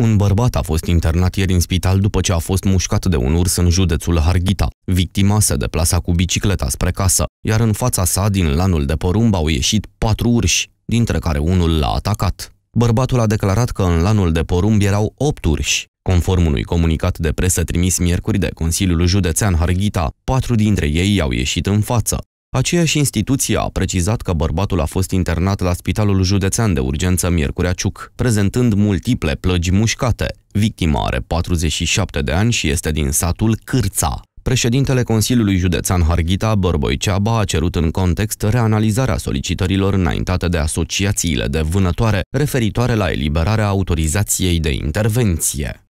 Un bărbat a fost internat ieri în spital după ce a fost mușcat de un urs în județul Harghita. Victima se deplasa cu bicicleta spre casă, iar în fața sa, din lanul de porumb, au ieșit patru urși, dintre care unul l-a atacat. Bărbatul a declarat că în lanul de porumb erau opt urși. Conform unui comunicat de presă trimis miercuri de Consiliul Județean Harghita, patru dintre ei au ieșit în față. Aceeași instituție a precizat că bărbatul a fost internat la Spitalul Județean de Urgență Miercurea Ciuc, prezentând multiple plăgi mușcate. Victima are 47 de ani și este din satul Cârța. Președintele Consiliului Județean Harghita, Bărboi Ceaba, a cerut în context reanalizarea solicitărilor înaintate de asociațiile de vânătoare referitoare la eliberarea autorizației de intervenție.